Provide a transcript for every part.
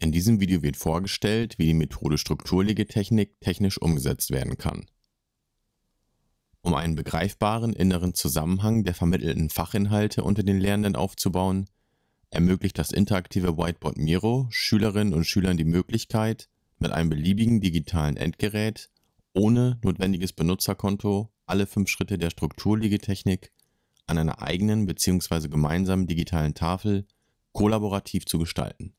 In diesem Video wird vorgestellt, wie die Methode Strukturliegetechnik technisch umgesetzt werden kann. Um einen begreifbaren inneren Zusammenhang der vermittelten Fachinhalte unter den Lernenden aufzubauen, ermöglicht das interaktive Whiteboard Miro Schülerinnen und Schülern die Möglichkeit, mit einem beliebigen digitalen Endgerät ohne notwendiges Benutzerkonto alle fünf Schritte der Strukturliegetechnik an einer eigenen bzw. gemeinsamen digitalen Tafel kollaborativ zu gestalten.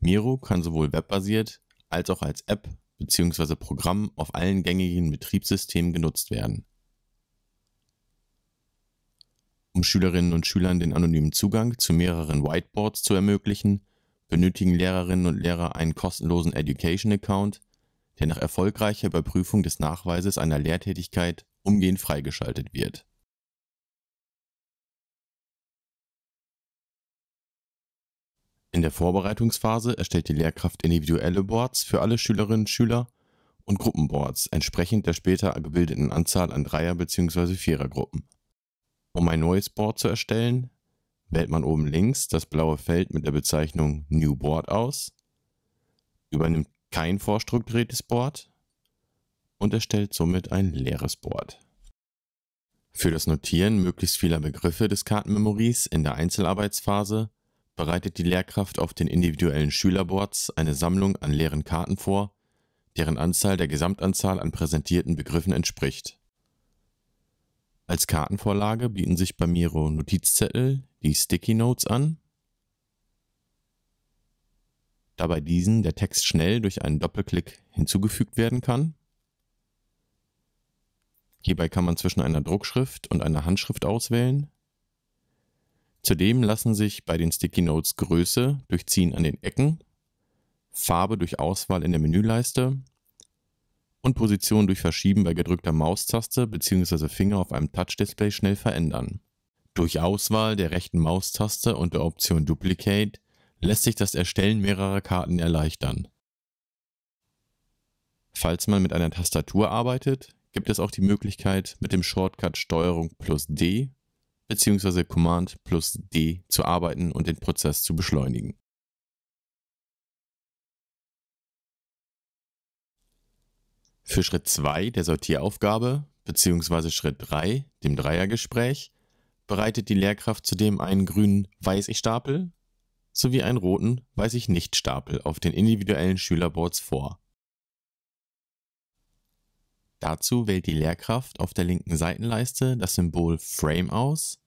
Miro kann sowohl webbasiert als auch als App bzw. Programm auf allen gängigen Betriebssystemen genutzt werden. Um Schülerinnen und Schülern den anonymen Zugang zu mehreren Whiteboards zu ermöglichen, benötigen Lehrerinnen und Lehrer einen kostenlosen Education-Account, der nach erfolgreicher Überprüfung des Nachweises einer Lehrtätigkeit umgehend freigeschaltet wird In der Vorbereitungsphase erstellt die Lehrkraft individuelle Boards für alle Schülerinnen und Schüler und Gruppenboards entsprechend der später gebildeten Anzahl an Dreier bzw. Vierergruppen. Um ein neues Board zu erstellen, wählt man oben links das blaue Feld mit der Bezeichnung New Board aus, übernimmt kein vorstrukturiertes Board und erstellt somit ein leeres Board. Für das Notieren möglichst vieler Begriffe des Kartenmemories in der Einzelarbeitsphase bereitet die Lehrkraft auf den individuellen Schülerboards eine Sammlung an leeren Karten vor, deren Anzahl der Gesamtanzahl an präsentierten Begriffen entspricht. Als Kartenvorlage bieten sich bei Miro Notizzettel, die Sticky Notes, an, da bei diesen der Text schnell durch einen Doppelklick hinzugefügt werden kann. Hierbei kann man zwischen einer Druckschrift und einer Handschrift auswählen Zudem lassen sich bei den Sticky Notes Größe durch Ziehen an den Ecken, Farbe durch Auswahl in der Menüleiste und Position durch Verschieben bei gedrückter Maustaste bzw. Finger auf einem Touch-Display schnell verändern. Durch Auswahl der rechten Maustaste und der Option Duplicate lässt sich das Erstellen mehrerer Karten erleichtern. Falls man mit einer Tastatur arbeitet, gibt es auch die Möglichkeit, mit dem Shortcut Steuerung plus D bzw. Command plus D zu arbeiten und den Prozess zu beschleunigen. Für Schritt 2 der Sortieraufgabe bzw. Schritt 3, dem Dreiergespräch, bereitet die Lehrkraft zudem einen grünen Weiß ich Stapel sowie einen roten Weiß ich nicht Stapel auf den individuellen Schülerboards vor. Dazu wählt die Lehrkraft auf der linken Seitenleiste das Symbol Frame aus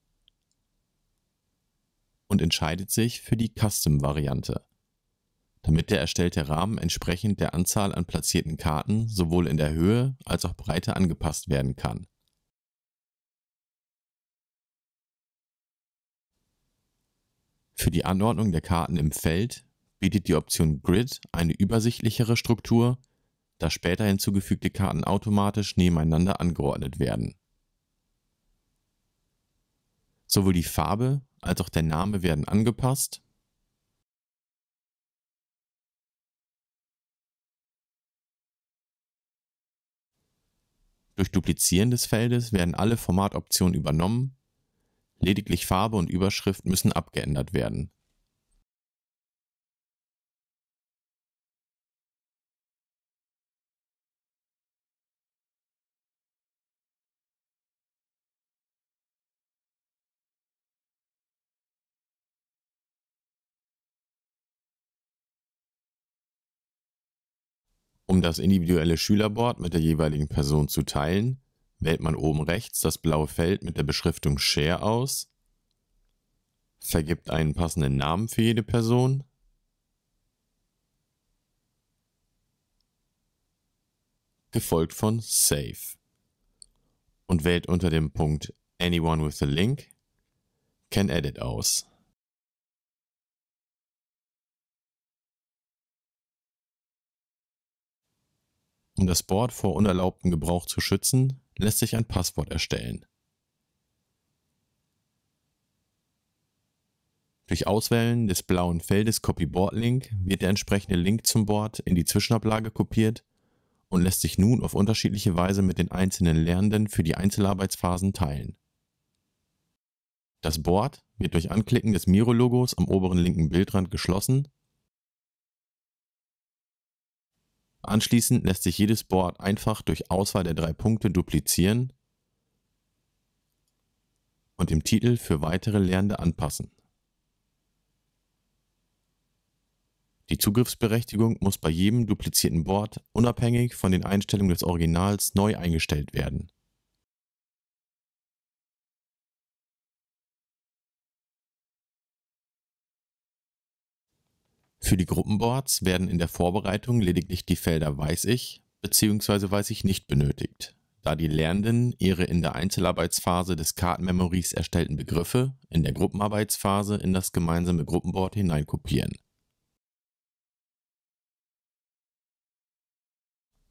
und entscheidet sich für die Custom-Variante, damit der erstellte Rahmen entsprechend der Anzahl an platzierten Karten sowohl in der Höhe als auch Breite angepasst werden kann. Für die Anordnung der Karten im Feld bietet die Option Grid eine übersichtlichere Struktur dass später hinzugefügte Karten automatisch nebeneinander angeordnet werden. Sowohl die Farbe als auch der Name werden angepasst Durch Duplizieren des Feldes werden alle Formatoptionen übernommen, lediglich Farbe und Überschrift müssen abgeändert werden Um das individuelle Schülerboard mit der jeweiligen Person zu teilen, wählt man oben rechts das blaue Feld mit der Beschriftung Share aus, vergibt einen passenden Namen für jede Person gefolgt von Save und wählt unter dem Punkt Anyone with a Link Can Edit aus. Um das Board vor unerlaubtem Gebrauch zu schützen, lässt sich ein Passwort erstellen. Durch Auswählen des blauen Feldes Copy Board Link wird der entsprechende Link zum Board in die Zwischenablage kopiert und lässt sich nun auf unterschiedliche Weise mit den einzelnen Lernenden für die Einzelarbeitsphasen teilen. Das Board wird durch Anklicken des Miro-Logos am oberen linken Bildrand geschlossen Anschließend lässt sich jedes Board einfach durch Auswahl der drei Punkte duplizieren und im Titel für weitere Lernende anpassen. Die Zugriffsberechtigung muss bei jedem duplizierten Board unabhängig von den Einstellungen des Originals neu eingestellt werden. Für die Gruppenboards werden in der Vorbereitung lediglich die Felder Weiß ich bzw. Weiß ich nicht benötigt, da die Lernenden ihre in der Einzelarbeitsphase des Kartenmemories erstellten Begriffe in der Gruppenarbeitsphase in das gemeinsame Gruppenboard hineinkopieren.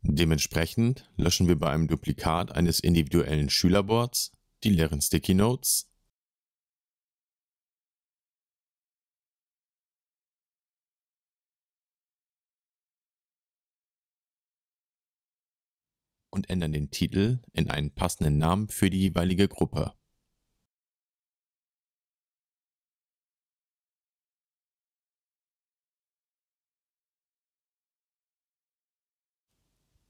Dementsprechend löschen wir bei einem Duplikat eines individuellen Schülerboards die leeren Sticky Notes und ändern den Titel in einen passenden Namen für die jeweilige Gruppe.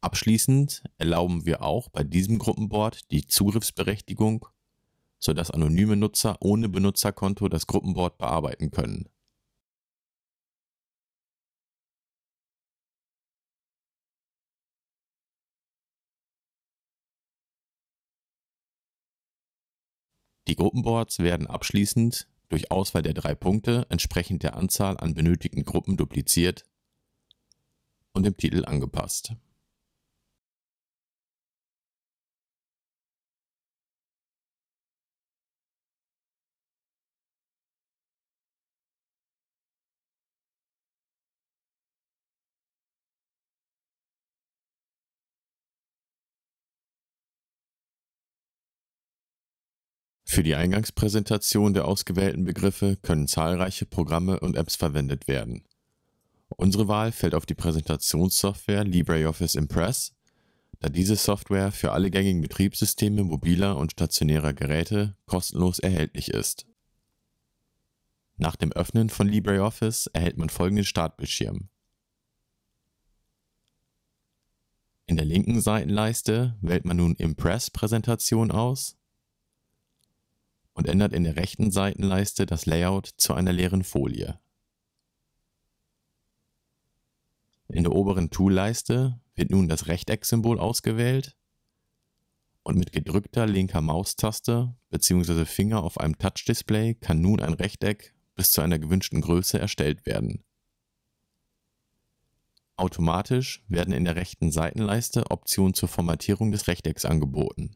Abschließend erlauben wir auch bei diesem Gruppenboard die Zugriffsberechtigung, sodass anonyme Nutzer ohne Benutzerkonto das Gruppenboard bearbeiten können Die Gruppenboards werden abschließend durch Auswahl der drei Punkte entsprechend der Anzahl an benötigten Gruppen dupliziert und dem Titel angepasst Für die Eingangspräsentation der ausgewählten Begriffe können zahlreiche Programme und Apps verwendet werden. Unsere Wahl fällt auf die Präsentationssoftware LibreOffice Impress, da diese Software für alle gängigen Betriebssysteme mobiler und stationärer Geräte kostenlos erhältlich ist. Nach dem Öffnen von LibreOffice erhält man folgenden Startbildschirm. In der linken Seitenleiste wählt man nun Impress-Präsentation aus und ändert in der rechten Seitenleiste das Layout zu einer leeren Folie. In der oberen Tool-Leiste wird nun das Rechtecksymbol ausgewählt und mit gedrückter linker Maustaste bzw. Finger auf einem Touch-Display kann nun ein Rechteck bis zu einer gewünschten Größe erstellt werden. Automatisch werden in der rechten Seitenleiste Optionen zur Formatierung des Rechtecks angeboten.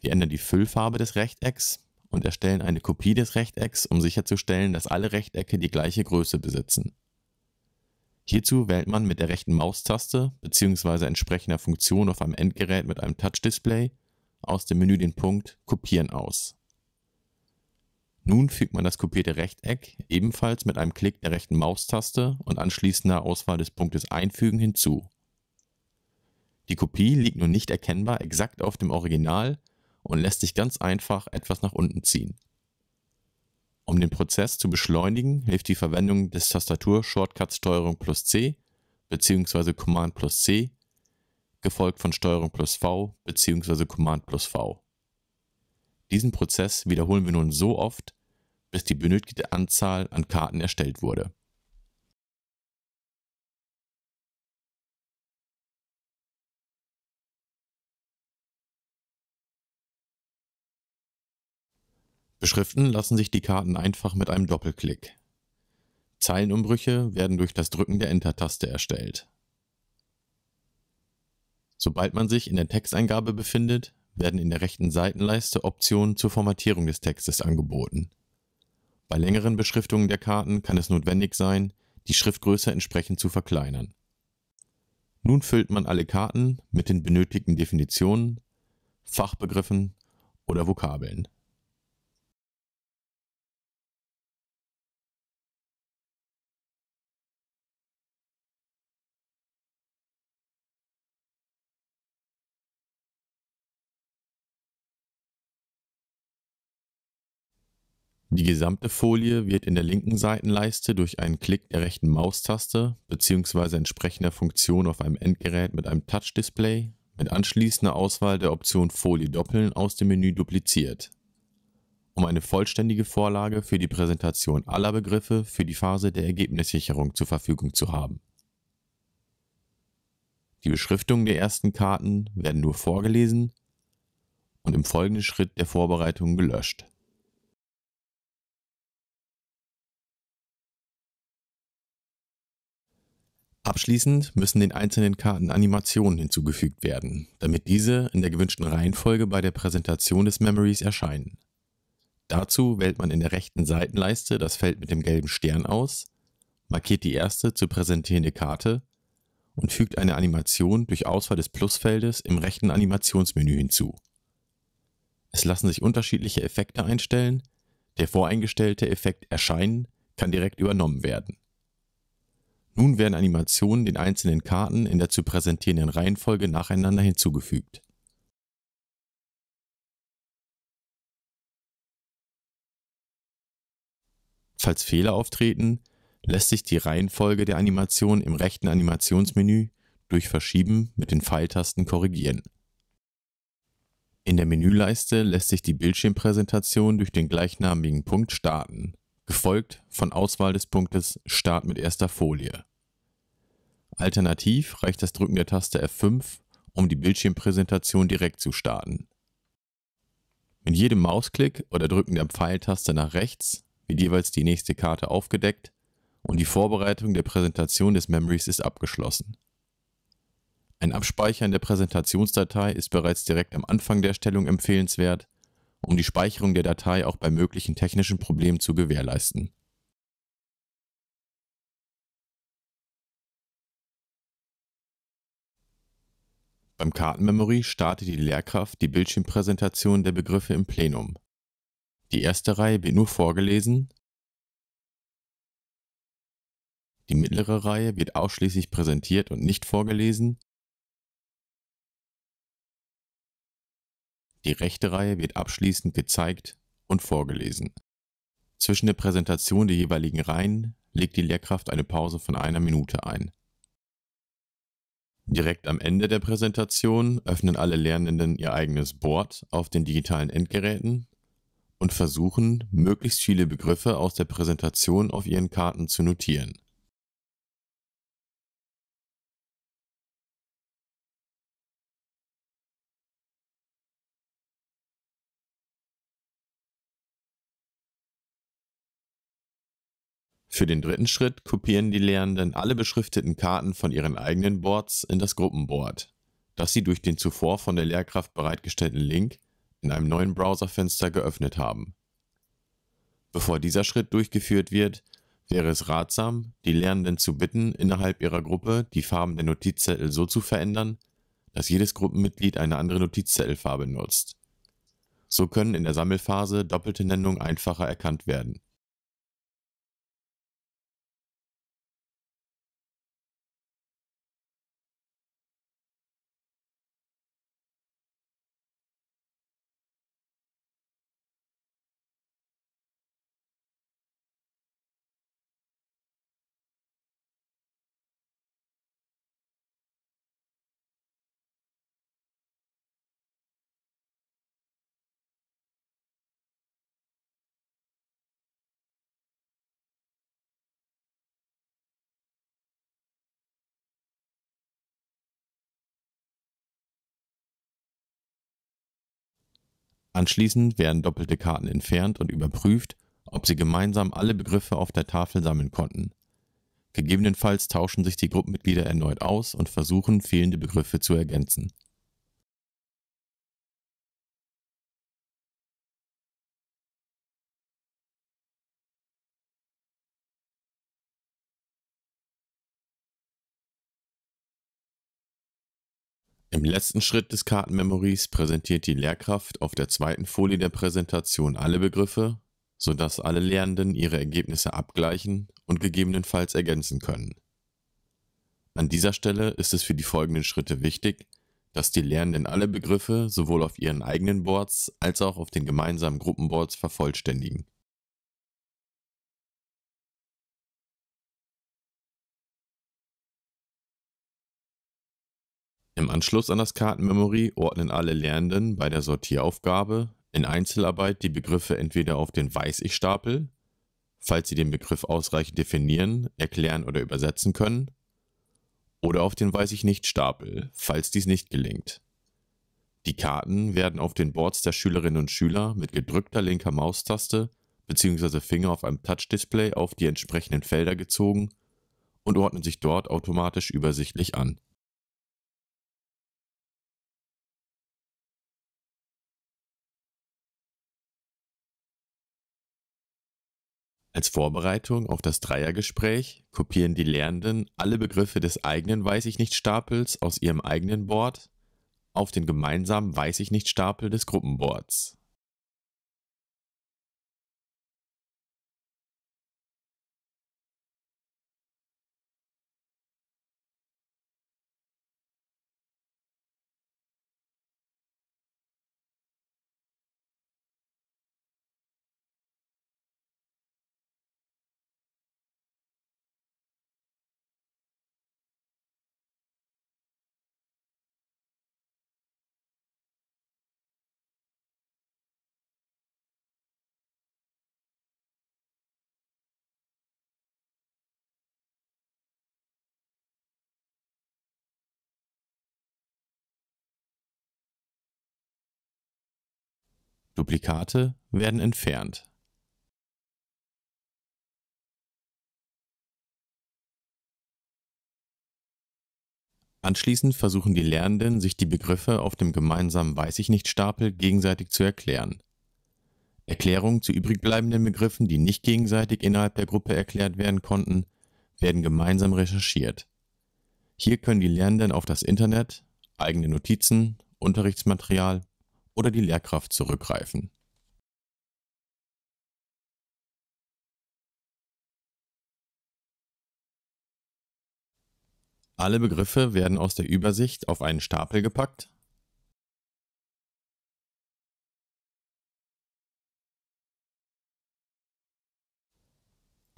Wir ändern die Füllfarbe des Rechtecks und erstellen eine Kopie des Rechtecks, um sicherzustellen, dass alle Rechtecke die gleiche Größe besitzen. Hierzu wählt man mit der rechten Maustaste bzw. entsprechender Funktion auf einem Endgerät mit einem Touch-Display aus dem Menü den Punkt Kopieren aus. Nun fügt man das kopierte Rechteck ebenfalls mit einem Klick der rechten Maustaste und anschließender Auswahl des Punktes Einfügen hinzu. Die Kopie liegt nun nicht erkennbar exakt auf dem Original, und lässt sich ganz einfach etwas nach unten ziehen. Um den Prozess zu beschleunigen, hilft die Verwendung des Tastatur-Shortcuts Steuerung plus C bzw. Command plus C, gefolgt von Steuerung plus V bzw. Command plus V. Diesen Prozess wiederholen wir nun so oft, bis die benötigte Anzahl an Karten erstellt wurde. Beschriften lassen sich die Karten einfach mit einem Doppelklick. Zeilenumbrüche werden durch das Drücken der Enter-Taste erstellt. Sobald man sich in der Texteingabe befindet, werden in der rechten Seitenleiste Optionen zur Formatierung des Textes angeboten. Bei längeren Beschriftungen der Karten kann es notwendig sein, die Schriftgröße entsprechend zu verkleinern. Nun füllt man alle Karten mit den benötigten Definitionen, Fachbegriffen oder Vokabeln. Die gesamte Folie wird in der linken Seitenleiste durch einen Klick der rechten Maustaste bzw. entsprechender Funktion auf einem Endgerät mit einem Touch-Display mit anschließender Auswahl der Option Folie doppeln aus dem Menü dupliziert. Um eine vollständige Vorlage für die Präsentation aller Begriffe für die Phase der Ergebnissicherung zur Verfügung zu haben. Die Beschriftungen der ersten Karten werden nur vorgelesen und im folgenden Schritt der Vorbereitung gelöscht. Abschließend müssen den einzelnen Karten Animationen hinzugefügt werden, damit diese in der gewünschten Reihenfolge bei der Präsentation des Memories erscheinen. Dazu wählt man in der rechten Seitenleiste das Feld mit dem gelben Stern aus, markiert die erste zu präsentierende Karte und fügt eine Animation durch Auswahl des Plusfeldes im rechten Animationsmenü hinzu. Es lassen sich unterschiedliche Effekte einstellen, der voreingestellte Effekt Erscheinen kann direkt übernommen werden. Nun werden Animationen den einzelnen Karten in der zu präsentierenden Reihenfolge nacheinander hinzugefügt Falls Fehler auftreten, lässt sich die Reihenfolge der Animation im rechten Animationsmenü durch Verschieben mit den Pfeiltasten korrigieren. In der Menüleiste lässt sich die Bildschirmpräsentation durch den gleichnamigen Punkt starten gefolgt von Auswahl des Punktes Start mit erster Folie. Alternativ reicht das Drücken der Taste F5, um die Bildschirmpräsentation direkt zu starten. Mit jedem Mausklick oder Drücken der Pfeiltaste nach rechts wird jeweils die nächste Karte aufgedeckt und die Vorbereitung der Präsentation des Memories ist abgeschlossen. Ein Abspeichern der Präsentationsdatei ist bereits direkt am Anfang der Stellung empfehlenswert, um die Speicherung der Datei auch bei möglichen technischen Problemen zu gewährleisten Beim Kartenmemory startet die Lehrkraft die Bildschirmpräsentation der Begriffe im Plenum. Die erste Reihe wird nur vorgelesen, die mittlere Reihe wird ausschließlich präsentiert und nicht vorgelesen Die rechte Reihe wird abschließend gezeigt und vorgelesen. Zwischen der Präsentation der jeweiligen Reihen legt die Lehrkraft eine Pause von einer Minute ein. Direkt am Ende der Präsentation öffnen alle Lernenden ihr eigenes Board auf den digitalen Endgeräten und versuchen, möglichst viele Begriffe aus der Präsentation auf ihren Karten zu notieren. Für den dritten Schritt kopieren die Lehrenden alle beschrifteten Karten von ihren eigenen Boards in das Gruppenboard, das sie durch den zuvor von der Lehrkraft bereitgestellten Link in einem neuen Browserfenster geöffnet haben. Bevor dieser Schritt durchgeführt wird, wäre es ratsam, die Lernenden zu bitten, innerhalb ihrer Gruppe die Farben der Notizzettel so zu verändern, dass jedes Gruppenmitglied eine andere Notizzettelfarbe nutzt. So können in der Sammelphase doppelte Nennungen einfacher erkannt werden Anschließend werden doppelte Karten entfernt und überprüft, ob sie gemeinsam alle Begriffe auf der Tafel sammeln konnten. Gegebenenfalls tauschen sich die Gruppenmitglieder erneut aus und versuchen, fehlende Begriffe zu ergänzen letzten Schritt des Kartenmemories präsentiert die Lehrkraft auf der zweiten Folie der Präsentation alle Begriffe, sodass alle Lernenden ihre Ergebnisse abgleichen und gegebenenfalls ergänzen können. An dieser Stelle ist es für die folgenden Schritte wichtig, dass die Lernenden alle Begriffe sowohl auf ihren eigenen Boards als auch auf den gemeinsamen Gruppenboards vervollständigen Im Anschluss an das Kartenmemory ordnen alle Lernenden bei der Sortieraufgabe in Einzelarbeit die Begriffe entweder auf den Weiß-Ich-Stapel (falls sie den Begriff ausreichend definieren, erklären oder übersetzen können) oder auf den Weiß-Ich-Nicht-Stapel (falls dies nicht gelingt). Die Karten werden auf den Boards der Schülerinnen und Schüler mit gedrückter linker Maustaste bzw. Finger auf einem Touchdisplay auf die entsprechenden Felder gezogen und ordnen sich dort automatisch übersichtlich an Als Vorbereitung auf das Dreiergespräch kopieren die Lernenden alle Begriffe des eigenen Weiß-ich-nicht-Stapels aus ihrem eigenen Board auf den gemeinsamen Weiß-ich-nicht-Stapel des Gruppenboards Duplikate werden entfernt. Anschließend versuchen die Lernenden, sich die Begriffe auf dem gemeinsamen Weiß-ich-nicht-Stapel gegenseitig zu erklären. Erklärungen zu übrigbleibenden Begriffen, die nicht gegenseitig innerhalb der Gruppe erklärt werden konnten, werden gemeinsam recherchiert. Hier können die Lernenden auf das Internet, eigene Notizen, Unterrichtsmaterial oder die Lehrkraft zurückgreifen. Alle Begriffe werden aus der Übersicht auf einen Stapel gepackt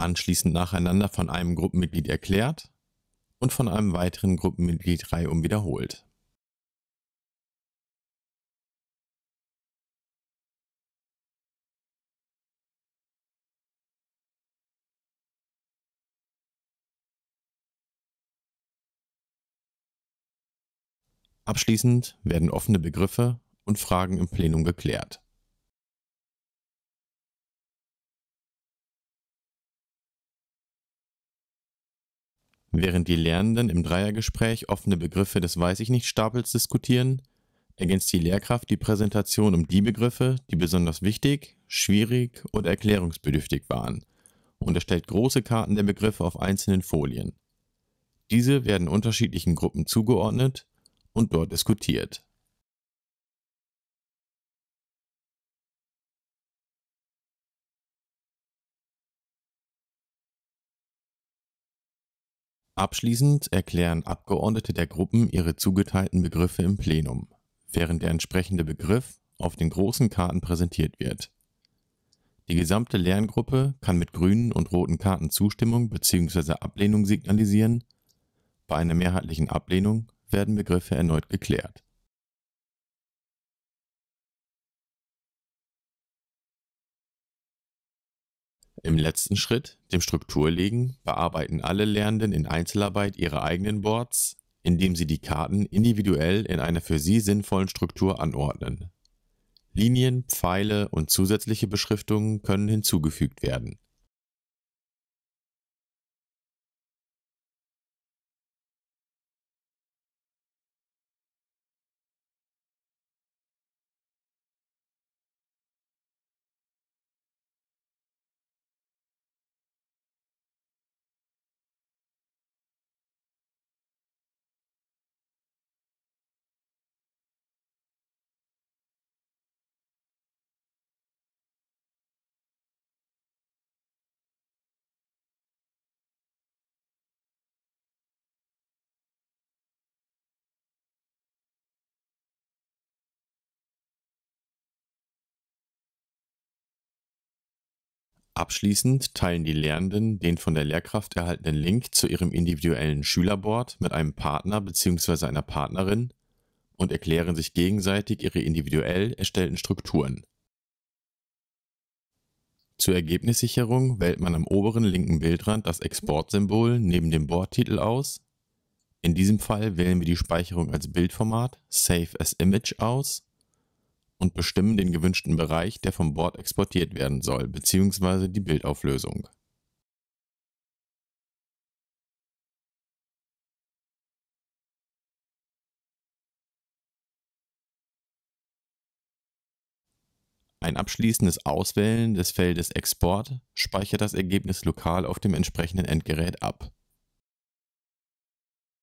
anschließend nacheinander von einem Gruppenmitglied erklärt und von einem weiteren Gruppenmitglied reihum wiederholt. Abschließend werden offene Begriffe und Fragen im Plenum geklärt. Während die Lernenden im Dreiergespräch offene Begriffe des Weiß ich nicht Stapels diskutieren, ergänzt die Lehrkraft die Präsentation um die Begriffe, die besonders wichtig, schwierig oder erklärungsbedürftig waren und erstellt große Karten der Begriffe auf einzelnen Folien. Diese werden unterschiedlichen Gruppen zugeordnet und dort diskutiert. Abschließend erklären Abgeordnete der Gruppen ihre zugeteilten Begriffe im Plenum, während der entsprechende Begriff auf den großen Karten präsentiert wird. Die gesamte Lerngruppe kann mit grünen und roten Karten Zustimmung bzw. Ablehnung signalisieren. Bei einer mehrheitlichen Ablehnung werden Begriffe erneut geklärt. Im letzten Schritt, dem Strukturlegen, bearbeiten alle Lernenden in Einzelarbeit ihre eigenen Boards, indem sie die Karten individuell in einer für sie sinnvollen Struktur anordnen. Linien, Pfeile und zusätzliche Beschriftungen können hinzugefügt werden Abschließend teilen die Lernenden den von der Lehrkraft erhaltenen Link zu ihrem individuellen Schülerboard mit einem Partner bzw. einer Partnerin und erklären sich gegenseitig ihre individuell erstellten Strukturen. Zur Ergebnissicherung wählt man am oberen linken Bildrand das Exportsymbol neben dem Boardtitel aus. In diesem Fall wählen wir die Speicherung als Bildformat Save as Image aus und bestimmen den gewünschten Bereich, der vom Board exportiert werden soll, bzw. die Bildauflösung. Ein abschließendes Auswählen des Feldes Export speichert das Ergebnis lokal auf dem entsprechenden Endgerät ab